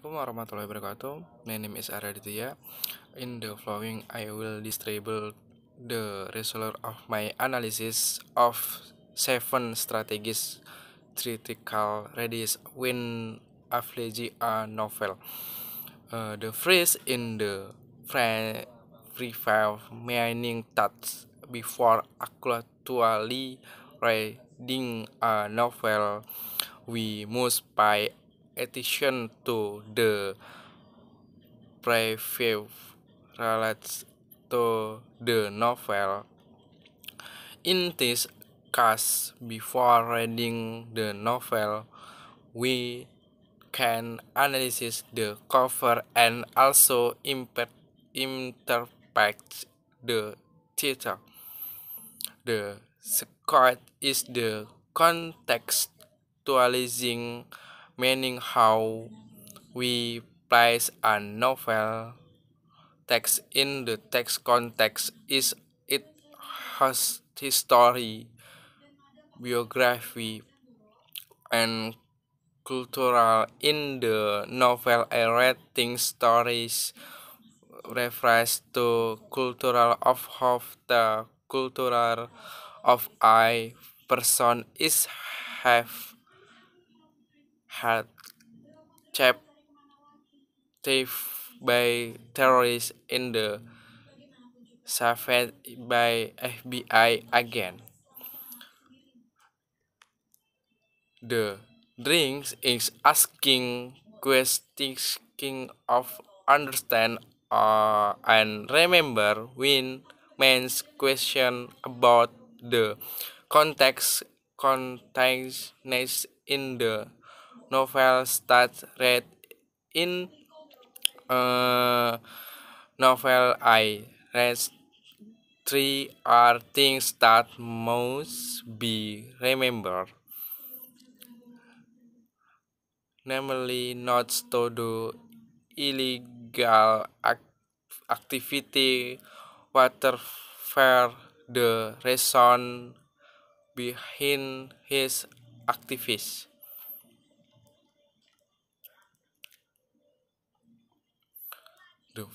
Assalamualaikum warahmatullahi wabarakatuh. My name is Araditya. In the following, I will distribute the result of my analysis of seven strategies critical radius when a novel. Uh, the phrase in the revive meaning that before actually reading a novel, we must buy addition to the preview relates to the novel. In this case, before reading the novel, we can analyze the cover and also impact, interpret the title. The score is the contextualizing meaning how we place a novel text in the text context is it has history, biography, and cultural. In the novel, I read things stories refers to cultural of of the cultural of I person is have had captive by terrorists in the saved by FBI again. The drinks is asking questions of understand uh, and remember when man's question about the context context in the novel start read in uh, novel I read three are things that must be remember, namely not to do illegal act activity water fair the reason behind his activities The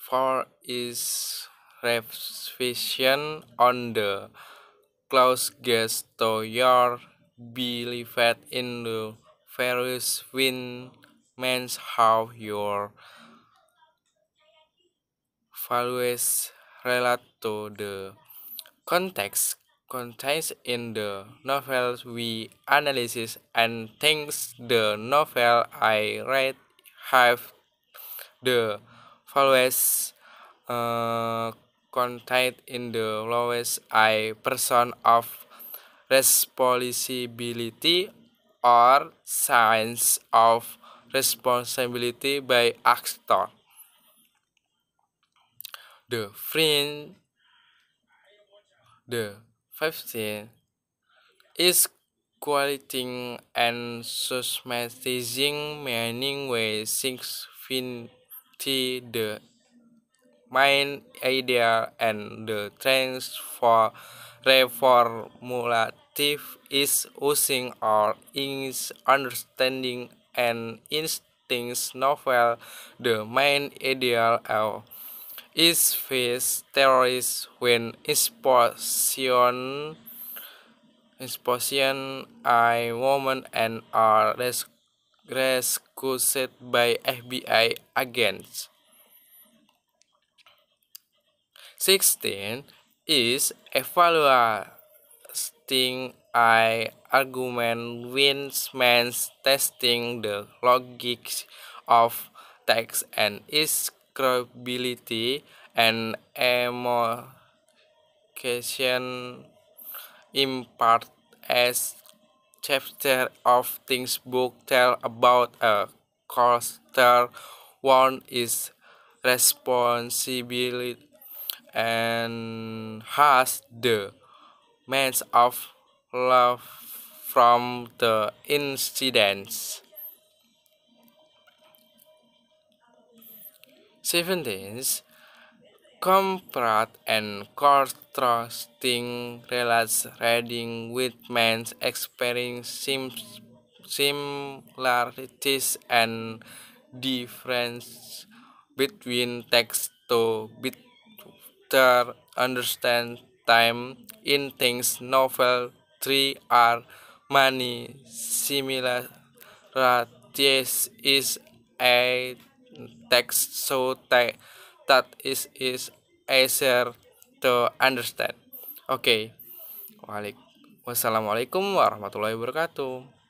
fur is revision on the close gas to your believed in the various wind means how your values relate to the context contains in the novel we analysis and thinks the novel I read have the followers uh, contained in the lowest I person of responsibility or science of responsibility by actor. The friend the 15 is quoting and systematizing meaning way six fin see the main idea and the trends for reformulative is using our English understanding and instincts novel the main ideal of is face terrorist when exposition exposition I woman and are rescued rescued by FBI agents. sixteen is evaluating I argument wins means testing the logic of text and its credibility and emotion impart as chapter of things book tell about a course one is responsibility and has the means of love from the incidents. 17 comfort and contrasting relates reading with men's experience seems similarities and difference between text to better understand time in things novel three are many similarities is a text so text that is is easier to understand. Oke. Okay. Wassalamualaikum warahmatullahi wabarakatuh.